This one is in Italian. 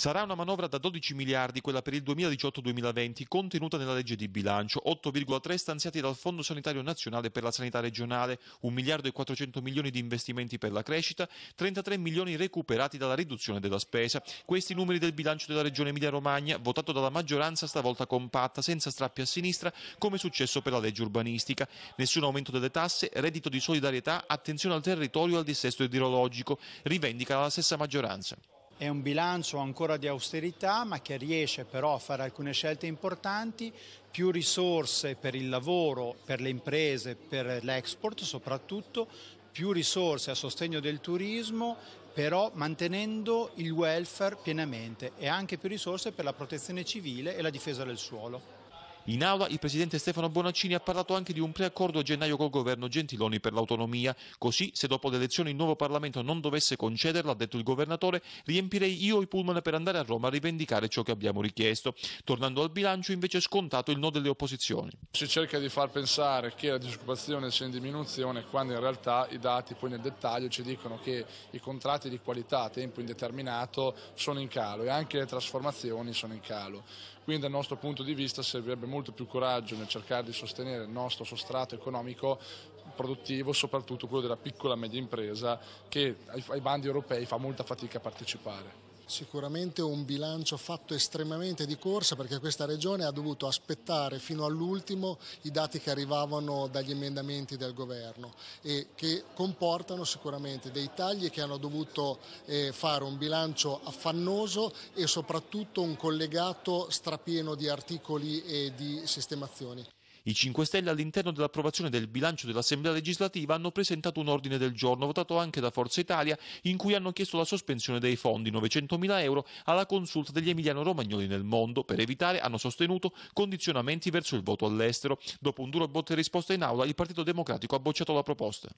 Sarà una manovra da 12 miliardi quella per il 2018-2020 contenuta nella legge di bilancio, 8,3 stanziati dal Fondo Sanitario Nazionale per la Sanità Regionale, 1 miliardo e 400 milioni di investimenti per la crescita, 33 milioni recuperati dalla riduzione della spesa. Questi numeri del bilancio della Regione Emilia-Romagna, votato dalla maggioranza stavolta compatta, senza strappi a sinistra, come è successo per la legge urbanistica. Nessun aumento delle tasse, reddito di solidarietà, attenzione al territorio e al dissesto idrologico, rivendica la stessa maggioranza è un bilancio ancora di austerità ma che riesce però a fare alcune scelte importanti, più risorse per il lavoro, per le imprese, per l'export soprattutto, più risorse a sostegno del turismo però mantenendo il welfare pienamente e anche più risorse per la protezione civile e la difesa del suolo. In aula il presidente Stefano Bonaccini ha parlato anche di un preaccordo a gennaio col governo Gentiloni per l'autonomia. Così, se dopo le elezioni il nuovo Parlamento non dovesse concederlo, ha detto il governatore, riempirei io i pullman per andare a Roma a rivendicare ciò che abbiamo richiesto. Tornando al bilancio, invece, è scontato il no delle opposizioni. Si cerca di far pensare che la disoccupazione sia in diminuzione, quando in realtà i dati poi nel dettaglio ci dicono che i contratti di qualità a tempo indeterminato sono in calo e anche le trasformazioni sono in calo. Quindi dal nostro punto di vista servirebbe molto molto più coraggio nel cercare di sostenere il nostro sostrato economico produttivo, soprattutto quello della piccola e media impresa che ai, ai bandi europei fa molta fatica a partecipare sicuramente un bilancio fatto estremamente di corsa perché questa regione ha dovuto aspettare fino all'ultimo i dati che arrivavano dagli emendamenti del governo e che comportano sicuramente dei tagli che hanno dovuto eh, fare un bilancio affannoso e soprattutto un collegato strapieno di articoli e di sistemazioni. I 5 Stelle all'interno dell'approvazione del bilancio dell'Assemblea legislativa hanno presentato un ordine del giorno votato anche da Forza Italia in cui hanno chiesto la sospensione dei fondi 900.000 euro alla consulta degli emiliano-romagnoli nel mondo per evitare, hanno sostenuto, condizionamenti verso il voto all'estero. Dopo un duro botte risposta in aula, il Partito Democratico ha bocciato la proposta.